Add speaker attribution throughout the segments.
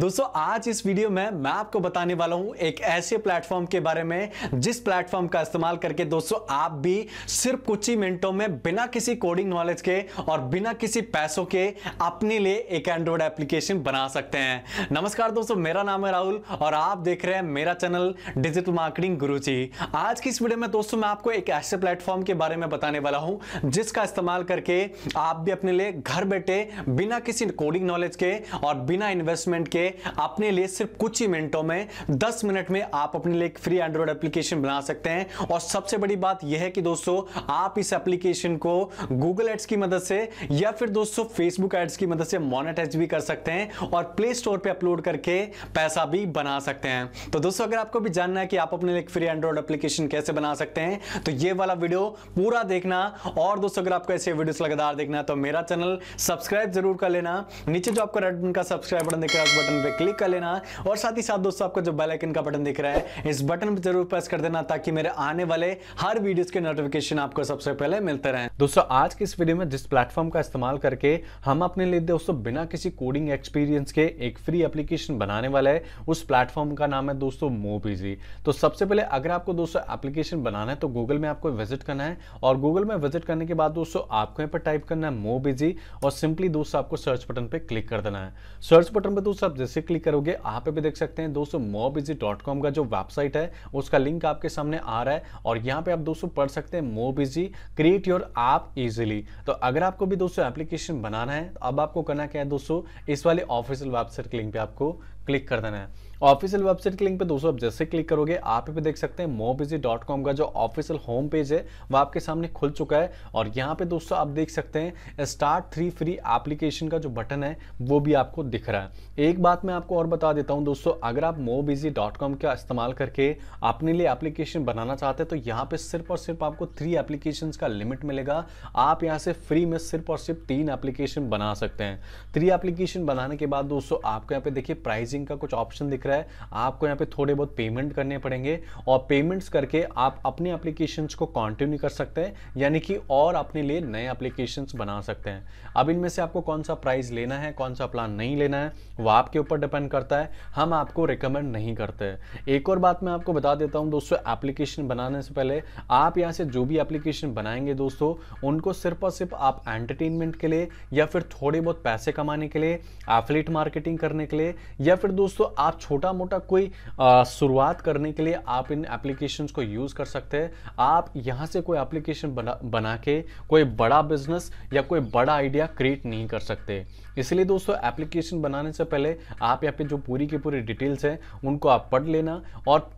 Speaker 1: दोस्तों आज इस वीडियो में मैं आपको बताने वाला हूं एक ऐसे प्लेटफॉर्म के बारे में जिस प्लेटफॉर्म का इस्तेमाल करके दोस्तों आप भी सिर्फ कुछ ही मिनटों में बिना किसी कोडिंग नॉलेज के और बिना किसी पैसों के अपने लिए एक एंड्रॉइड एप्लीकेशन बना सकते हैं नमस्कार दोस्तों मेरा नाम है राहुल और आप देख रहे हैं मेरा चैनल डिजिटल मार्केटिंग गुरु जी आज की इस वीडियो में दोस्तों मैं आपको एक ऐसे प्लेटफॉर्म के बारे में बताने वाला हूं जिसका इस्तेमाल करके आप भी अपने लिए घर बैठे बिना किसी कोडिंग नॉलेज के और बिना इन्वेस्टमेंट के अपने लिए सिर्फ कुछ ही मिनटों में 10 मिनट में आप अपने लिए एक फ्री एंड्रॉइड एप्लीकेशन बना सकते हैं और सबसे बड़ी बात यह है कि दोस्तों आप इस एप्लीकेशन को गूगल एड्स की मदद से या फिर दोस्तों फेसबुक एड्स की मदद से मोनिटाइज भी कर सकते हैं और प्ले स्टोर पर अपलोड करके पैसा भी बना सकते हैं तो दोस्तों अगर आपको भी जानना है कि आप अपने लिए फ्री एंड्रॉइड एप्लीकेशन कैसे बना सकते हैं तो ये वाला वीडियो पूरा देखना और दोस्तों अगर आपको ऐसे वीडियोस लगातार देखना तो मेरा चैनल सब्सक्राइब जरूर कर लेना नीचे जो आपको रेड बटन का सब्सक्राइब बटन देखा उस बटन आइकन पर क्लिक कर लेना और साथ ही साथ दोस्तों आपको जो बेल आइकन का बटन दिख रहा है इस बटन पर जरूर प्रेस कर देना ताकि मेरे आने वाले हर वीडियोस के नोटिफिकेशन आपको सबसे पहले मिलते रहे दोस्तों आज की इस वीडियो में जिस प्लेटफॉर्म का इस्तेमाल करके हम अपने लिए दोस्तों बिना किसी कोडिंग एक्सपीरियंस के एक फ्री एप्लीकेशन बनाने वाला है उस प्लेटफॉर्म का नाम है दोस्तों मोबीजी तो सबसे पहले अगर आपको दोस्तों एप्लीकेशन बनाना है तो गूगल में आपको विजिट करना है और गूगल में विजिट करने के बाद दोस्तों आपको यहाँ पर टाइप करना है मोबीजी और सिंपली दोस्तों आपको सर्च बटन पर क्लिक कर देना है सर्च बटन पर दोस्तों आप जैसे क्लिक करोगे यहाँ पे भी देख सकते हैं दोस्तों मोबिजी डॉट कॉम का जो वेबसाइट है उसका लिंक आपके सामने आ रहा है और यहाँ पे आप दोस्तों पढ़ सकते हैं Mobizy create your app easily तो अगर आपको भी दोस्तों एप्लीकेशन बनाना है तो अब आपको करना क्या है दोस्तों इस वाले ऑफिशियल वेबसाइट के लिंक पे आपको क्लिक कर देना है ऑफिशियल वेबसाइट के लिंक पे दोस्तों आप जैसे क्लिक करोगे आप पे देख सकते हैं मोबिजी डॉट कॉम का जो ऑफिशियल होम पेज है वो आपके सामने खुल चुका है और यहाँ पे दोस्तों आप देख सकते हैं स्टार्ट थ्री फ्री एप्लीकेशन का जो बटन है वो भी आपको दिख रहा है एक बात मैं आपको और बता देता हूँ दोस्तों अगर आप मोबिजी डॉट कॉम का इस्तेमाल करके अपने लिए एप्लीकेशन बनाना चाहते हैं तो यहाँ पे सिर्फ और सिर्फ आपको थ्री एप्लीकेशन का लिमिट मिलेगा आप यहाँ से फ्री में सिर्फ और सिर्फ तीन एप्लीकेशन बना सकते हैं थ्री एप्लीकेशन बनाने के बाद दोस्तों आपको यहाँ पे देखिए प्राइजिंग का कुछ ऑप्शन दिख रहा है रहा है आपको यहाँ पे थोड़े बहुत पेमेंट करने पड़ेंगे और पेमेंट्स करके आप अपने एप्लीकेशंस को कंटिन्यू कर सकते हैं यानी कि और अपने लिए नए एप्लीकेशंस बना सकते हैं अब इनमें से आपको कौन सा प्राइस लेना है कौन सा प्लान नहीं लेना है वो आपके ऊपर डिपेंड करता है हम आपको रिकमेंड नहीं करते एक और बात मैं आपको बता देता हूँ दोस्तों एप्लीकेशन बनाने से पहले आप यहाँ से जो भी एप्लीकेशन बनाएंगे दोस्तों उनको सिर्फ और सिर्फ आप एंटरटेनमेंट के लिए या फिर थोड़े बहुत पैसे कमाने के लिए एफलेट मार्केटिंग करने के लिए या फिर दोस्तों आप छोटे छोटा मोटा कोई शुरुआत करने के लिए आप इन एप्लीकेशन को यूज़ कर सकते हैं आप यहाँ से कोई एप्लीकेशन बना बना के कोई बड़ा बिजनेस या कोई बड़ा आइडिया क्रिएट नहीं कर सकते इसलिए दोस्तों एप्लीकेशन बनाने से पहले आप यहाँ पे जो पूरी की पूरी डिटेल्स हैं उनको आप पढ़ लेना और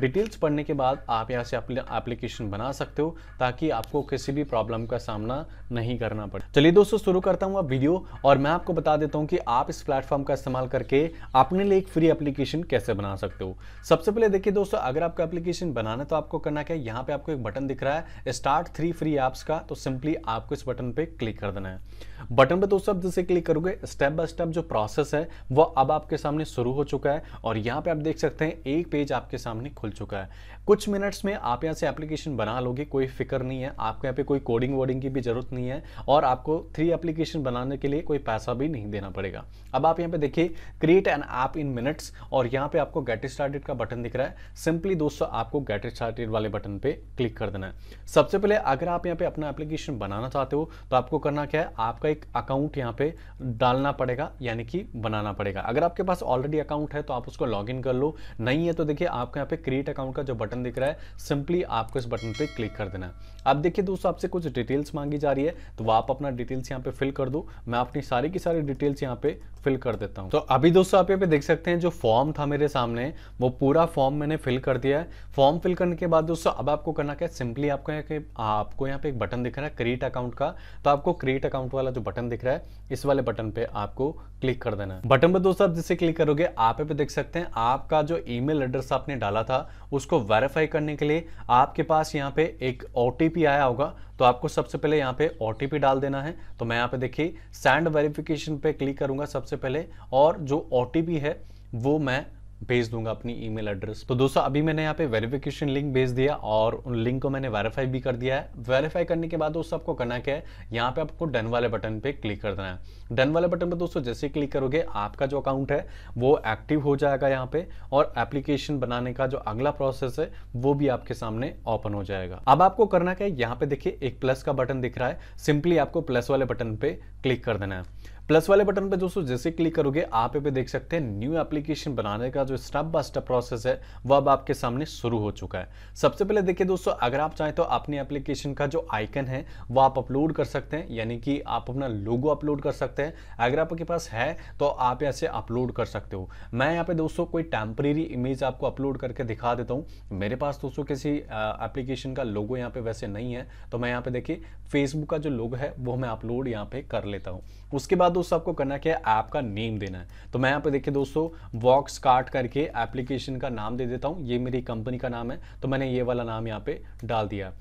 Speaker 1: डिटेल्स पढ़ने के बाद आप यहाँ से एप्लीकेशन बना सकते हो ताकि आपको किसी भी प्रॉब्लम का सामना नहीं करना पड़े चलिए दोस्तों शुरू करता हूँ वीडियो और मैं आपको बता देता हूँ कि आप इस प्लेटफॉर्म का इस्तेमाल करके अपने लिए एक फ्री एप्लीकेशन एप्लीकेशन कैसे बना सकते हो सबसे पहले देखिए दोस्तों अगर आपको एप्लीकेशन बनाना तो आपको करना क्या है यहाँ पे आपको एक बटन दिख रहा है स्टार्ट थ्री फ्री एप्स का तो सिंपली आपको इस बटन पे क्लिक कर देना है बटन पर दोस्तों आप जैसे क्लिक करोगे स्टेप बाय स्टेप जो प्रोसेस है वो अब आपके सामने शुरू हो चुका है और यहाँ पे आप देख सकते हैं एक पेज आपके सामने खुल चुका है कुछ मिनट्स में आप यहाँ से एप्लीकेशन बना लोगे कोई फिक्र नहीं है आपको यहाँ पे कोई कोडिंग वोडिंग की भी जरूरत नहीं है और आपको थ्री एप्लीकेशन बनाने के लिए कोई पैसा भी नहीं देना पड़ेगा अब आप यहाँ पे देखिए create an app in minutes और यहाँ पे आपको गेट स्टार्टेड का बटन दिख रहा है सिंपली दोस्तों आपको गेट स्टार्टेड वाले बटन पे क्लिक कर देना है सबसे पहले अगर आप यहाँ पे अपना एप्लीकेशन बनाना चाहते हो तो आपको करना क्या है आपका एक अकाउंट यहाँ पे डालना पड़ेगा यानी कि बनाना पड़ेगा अगर आपके पास ऑलरेडी अकाउंट है तो आप उसको लॉग कर लो नहीं है तो देखिए आपको यहाँ पे क्रिएट अकाउंट का जो बटन दिख रहा है सिंपली आपको इस बटन पर क्लिक कर देना अब देखिए दोस्तों आपसे कुछ डिटेल्स मांगी जा रही है तो आप अपना डिटेल्स यहाँ पे फिल कर दो मैं अपनी सारी की सारी डिटेल्स यहाँ पे फिल कर देता हूँ तो अभी दोस्तों आप यहाँ पे देख सकते हैं जो फॉर्म था मेरे सामने वो पूरा फॉर्म मैंने फिल कर दिया है फॉर्म फिल करने के बाद दोस्तों अब आपको करना क्या है सिंपली आपको यहाँ पे आपको यहाँ पे एक बटन दिख रहा है क्रिएट अकाउंट का तो आपको क्रिएट अकाउंट वाला जो बटन दिख रहा है इस वाले बटन पे आपको क्लिक कर देना है बटन पर दोस्तों आप जिससे क्लिक करोगे आप यहाँ पे देख सकते हैं आपका जो मेल एड्रेस आपने डाला था उसको वेरीफाई करने के लिए आपके पास यहाँ पे एक ओ आया होगा तो आपको सबसे पहले यहाँ पे ओ डाल देना है तो मैं यहाँ पे देखिए सैंड वेरिफिकेशन पे क्लिक करूंगा सबसे सबसे पहले और जो ओ है वो मैं भेज दूंगा अपनी ईमेल एड्रेस तो दोस्तों अभी मैंने यहाँ पे वेरिफिकेशन लिंक भेज दिया और उन लिंक को मैंने वेरीफाई भी कर दिया है वेरीफाई करने के बाद दोस्तों आपको करना क्या है यहाँ पे आपको डन वाले बटन पे क्लिक कर देना है डन वाले बटन पे दोस्तों जैसे क्लिक करोगे आपका जो अकाउंट है वो एक्टिव हो जाएगा यहाँ पे और एप्लीकेशन बनाने का जो अगला प्रोसेस है वो भी आपके सामने ओपन हो जाएगा अब आपको करना क्या है यहाँ पे देखिए एक प्लस का बटन दिख रहा है सिंपली आपको प्लस वाले बटन पे क्लिक कर देना है प्लस वाले बटन पर दोस्तों जैसे क्लिक करोगे आप पे देख सकते हैं न्यू एप्लीकेशन बनाने का जो स्टेप बाय स्टेप प्रोसेस है वह अब आपके सामने शुरू हो चुका है सबसे पहले देखिए दोस्तों अगर आप चाहें तो अपनी एप्लीकेशन का जो आइकन है वह आप अपलोड कर सकते हैं यानी कि आप अपना लोगो अपलोड कर सकते हैं अगर आपके पास है तो आप ऐसे अपलोड कर सकते हो मैं यहाँ पे दोस्तों कोई टेम्परेरी इमेज आपको अपलोड करके दिखा देता हूँ मेरे पास दोस्तों किसी एप्लीकेशन का लोगो यहाँ पे वैसे नहीं है तो मैं यहाँ पे देखिए फेसबुक का जो लोगो है वो मैं अपलोड यहाँ पे कर लेता हूँ उसके बाद बाद दोस्तों आपको करना क्या है ऐप का नेम देना है तो मैं यहाँ पे देखिए दोस्तों वॉक्स कार्ट करके एप्लीकेशन का नाम दे देता हूँ ये मेरी कंपनी का नाम है तो मैंने ये वाला नाम यहाँ पे डाल दिया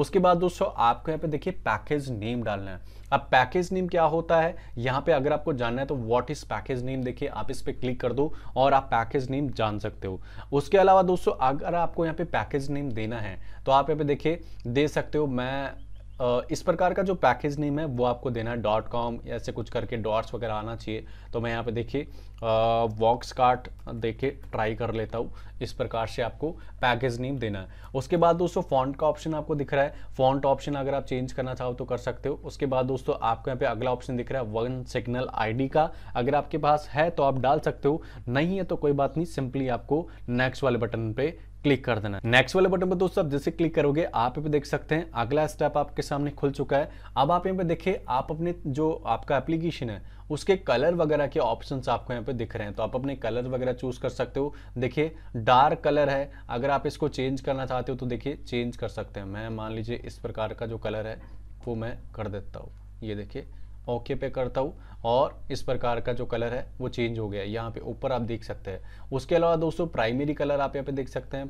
Speaker 1: उसके बाद दोस्तों आपको यहाँ पे देखिए पैकेज नेम डालना है अब पैकेज नेम क्या होता है यहाँ पे अगर आपको जानना है तो व्हाट इज पैकेज नेम देखिए आप इस पर क्लिक कर दो और आप पैकेज नेम जान सकते हो उसके अलावा दोस्तों अगर आपको यहाँ पे पैकेज नेम देना है तो आप यहाँ पे देखिए दे सकते हो मैं इस प्रकार का जो पैकेज नेम है वो आपको देना है डॉट कॉम ऐसे कुछ करके डॉट्स वगैरह आना चाहिए तो मैं यहाँ पे देखिए वॉक्स कार्ट देखे ट्राई कर लेता हूँ इस प्रकार से आपको पैकेज नेम देना है उसके बाद दोस्तों फॉन्ट का ऑप्शन आपको दिख रहा है फॉन्ट ऑप्शन अगर आप चेंज करना चाहो तो कर सकते हो उसके बाद दोस्तों आपको यहाँ पे अगला ऑप्शन दिख रहा है वन सिग्नल आई का अगर आपके पास है तो आप डाल सकते हो नहीं है तो कोई बात नहीं सिंपली आपको नेक्स्ट वाले बटन पर क्लिक कर देना नेक्स्ट वाले बटन पर दोस्तों आप जैसे क्लिक करोगे आप यहाँ पे देख सकते हैं अगला स्टेप आपके सामने खुल चुका है अब आप यहाँ पे देखिए आप अपने जो आपका एप्लीकेशन है उसके कलर वगैरह के ऑप्शंस आपको यहाँ पे दिख रहे हैं तो आप अपने कलर वगैरह चूज कर सकते हो देखिए डार्क कलर है अगर आप इसको चेंज करना चाहते हो तो देखिए चेंज कर सकते हैं मैं मान लीजिए इस प्रकार का जो कलर है वो मैं कर देता हूँ ये देखिए ओके पे करता हूँ और इस प्रकार का जो कलर है वो चेंज हो गया यहाँ पे ऊपर आप देख सकते हैं उसके अलावा दोस्तों प्राइमरी कलर आप यहाँ पे देख सकते हैं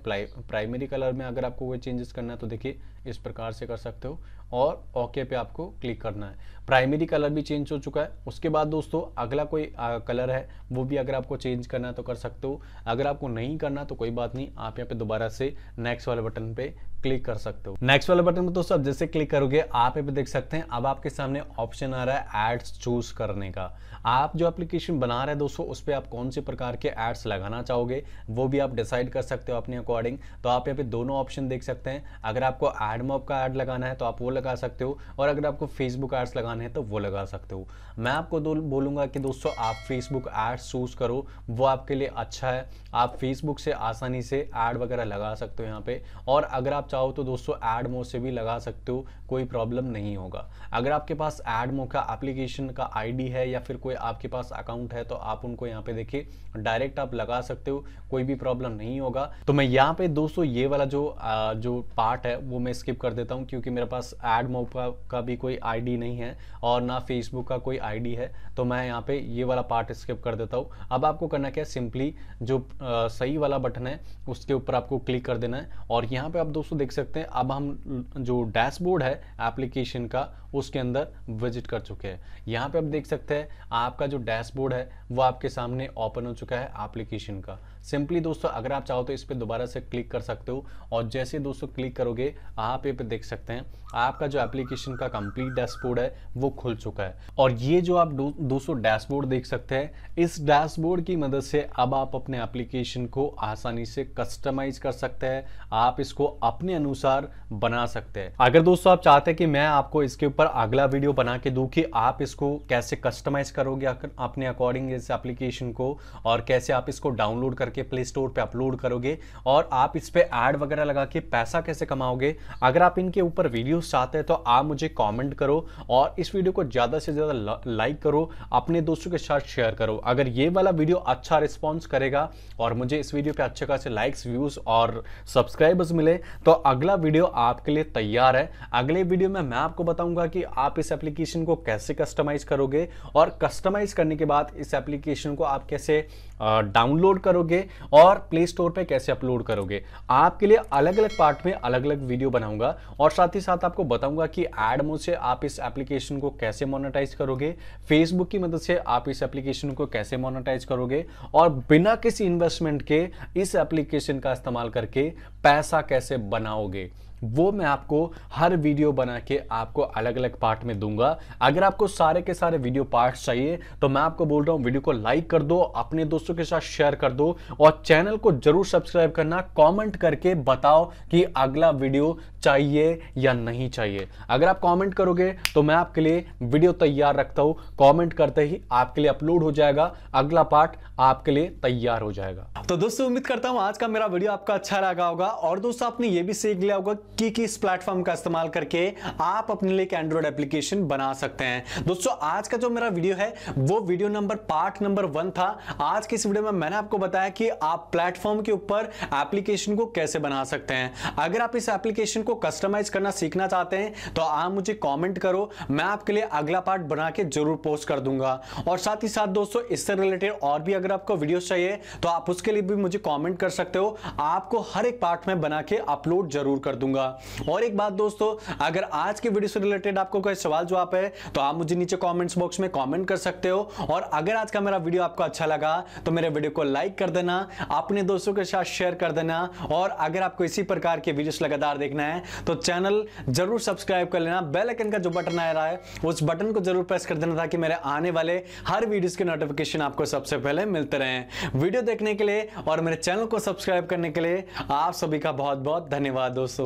Speaker 1: प्राइमरी कलर में अगर आपको कोई चेंजेस करना है तो देखिए इस प्रकार से कर सकते हो और ओके पे आपको क्लिक करना है प्राइमरी कलर भी चेंज हो चुका है उसके बाद दोस्तों अगला कोई कलर है वो भी अगर आपको चेंज करना है तो कर सकते हो अगर आपको नहीं करना तो कोई बात नहीं आप यहाँ पे दोबारा से नेक्स्ट वाले बटन पे क्लिक कर सकते हो नेक्स्ट वाले बटन पर दोस्तों आप जैसे क्लिक करोगे आप यहाँ पे देख सकते हैं अब आपके सामने ऑप्शन आ रहा है एड्स चूज करने करने का आप जो एप्लीकेशन बना रहे हैं दोस्तों उस पर आप कौन से प्रकार के एड्स लगाना चाहोगे वो भी आप डिसाइड कर सकते हो अपने अकॉर्डिंग तो आप यहाँ पे दोनों ऑप्शन देख सकते हैं अगर आपको एडमॉप का एड लगाना है तो आप वो लगा सकते हो और अगर आपको फेसबुक एड्स लगाने हैं तो वो लगा सकते हो मैं आपको बोलूंगा कि दोस्तों आप फेसबुक एड्स चूज़ करो वो आपके लिए अच्छा है आप फेसबुक से आसानी से एड वगैरह लगा सकते हो यहाँ पे और अगर आप चाहो तो दोस्तों ऐड मोड से भी लगा सकते हो कोई प्रॉब्लम नहीं होगा अगर आपके पास ऐड मोड का एप्लीकेशन का आईडी है या फिर कोई आपके पास अकाउंट है तो आप उनको यहाँ पे देखिए डायरेक्ट आप लगा सकते हो कोई भी प्रॉब्लम नहीं होगा तो मैं यहाँ पे दोस्तों ये वाला जो आ, जो पार्ट है वो मैं स्किप कर देता हूँ क्योंकि मेरे पास एड मोब का, का भी कोई आईडी नहीं है और ना फेसबुक का कोई आईडी है तो मैं यहाँ पे ये वाला पार्ट स्किप कर देता हूँ अब आपको करना क्या है सिंपली जो आ, सही वाला बटन है उसके ऊपर आपको क्लिक कर देना है और यहाँ पे आप दोस्तों देख सकते हैं अब हम जो डैशबोर्ड है एप्लीकेशन का उसके अंदर विजिट कर चुके हैं यहाँ पे आप देख सकते सकते हैं आपका जो डैशबोर्ड है वो आपके सामने ओपन हो चुका है एप्लीकेशन का सिंपली दोस्तों अगर आप चाहो तो इस पर दोबारा से क्लिक कर सकते हो और जैसे दोस्तों क्लिक करोगे आप ये पे देख सकते हैं आपका जो एप्लीकेशन का कंप्लीट डैशबोर्ड है वो खुल चुका है और ये जो आप दोस्तों डैशबोर्ड देख सकते हैं इस डैशबोर्ड की मदद से अब आप अपने एप्लीकेशन को आसानी से कस्टमाइज कर सकते हैं आप इसको अपने अनुसार बना सकते हैं अगर दोस्तों आप चाहते हैं कि मैं आपको इसके ऊपर अगला वीडियो बना के दूँ कि आप इसको कैसे कस्टमाइज करोगे अपने अकॉर्डिंग इस एप्लीकेशन को और कैसे आप इसको डाउनलोड करके प्ले स्टोर पर अपलोड करोगे और आप इस पर ऐड वगैरह लगा के पैसा कैसे कमाओगे अगर आप इनके ऊपर वीडियोस चाहते हैं तो आप मुझे कमेंट करो और इस वीडियो को ज़्यादा से ज़्यादा लाइक करो अपने दोस्तों के साथ शेयर करो अगर ये वाला वीडियो अच्छा रिस्पॉन्स करेगा और मुझे इस वीडियो पर अच्छे खासे लाइक्स व्यूज़ और सब्सक्राइबर्स मिले तो अगला वीडियो आपके लिए तैयार है अगले वीडियो में मैं आपको बताऊंगा कि आप इस एप्लीकेशन को कैसे कस्टमाइज करोगे और कस्टमाइज करने के बाद इस एप्लीकेशन को आप कैसे डाउनलोड करोगे और प्ले स्टोर पे कैसे अपलोड करोगे आपके लिए अलग अलग पार्ट में अलग अलग वीडियो बनाऊंगा और साथ ही साथ आपको बताऊंगा कि एड मोड से आप इस एप्लीकेशन को कैसे मोनेटाइज करोगे फेसबुक की मदद से आप इस एप्लीकेशन को कैसे मोनेटाइज करोगे और बिना किसी इन्वेस्टमेंट के इस एप्लीकेशन का इस्तेमाल करके पैसा कैसे बनाओगे वो मैं आपको हर वीडियो बना के आपको अलग अलग पार्ट में दूंगा अगर आपको सारे के सारे वीडियो पार्ट्स चाहिए तो मैं आपको बोल रहा हूँ वीडियो को लाइक कर दो अपने दोस्तों के साथ शेयर कर दो और चैनल को जरूर सब्सक्राइब करना कॉमेंट करके बताओ कि अगला वीडियो चाहिए या नहीं चाहिए अगर आप कॉमेंट करोगे तो मैं आपके लिए वीडियो तैयार रखता हूँ कॉमेंट करते ही आपके लिए अपलोड हो जाएगा अगला पार्ट आपके लिए तैयार हो जाएगा तो दोस्तों उम्मीद करता हूँ आज का मेरा वीडियो आपका अच्छा लगा होगा और दोस्तों आपने ये भी सीख लिया होगा कि किस प्लेटफॉर्म का इस्तेमाल करके आप अपने लिए एक एप्लीकेशन बना सकते हैं दोस्तों आज का जो मेरा वीडियो है वो video number part number one था आज के इस वीडियो में मैंने आपको बताया कि आप प्लेटफॉर्म के ऊपर एप्लीकेशन को कैसे बना सकते हैं अगर आप इस एप्लीकेशन को कस्टमाइज करना सीखना चाहते हैं तो आप मुझे कॉमेंट करो मैं आपके लिए अगला पार्ट बना के जरूर पोस्ट कर दूंगा और साथ ही साथ दोस्तों इससे रिलेटेड और भी अगर आपको वीडियो चाहिए तो आप उसके लिए भी मुझे कॉमेंट कर सकते हो आपको हर एक पार्ट में बना के अपलोड जरूर कर दूंगा होगा और एक बात दोस्तों अगर आज के वीडियो से रिलेटेड आपको कोई सवाल जवाब है तो आप मुझे नीचे कॉमेंट्स बॉक्स में कॉमेंट कर सकते हो और अगर आज का मेरा वीडियो आपको अच्छा लगा तो मेरे वीडियो को लाइक कर देना अपने दोस्तों के साथ शेयर कर देना और अगर आपको इसी प्रकार के वीडियोस लगातार देखना है तो चैनल जरूर सब्सक्राइब कर लेना बेल आइकन का जो बटन आ रहा है उस बटन को जरूर प्रेस कर देना ताकि मेरे आने वाले हर वीडियोस के नोटिफिकेशन आपको सबसे पहले मिलते रहें वीडियो देखने के लिए और मेरे चैनल को सब्सक्राइब करने के लिए आप सभी का बहुत बहुत धन्यवाद दोस्तों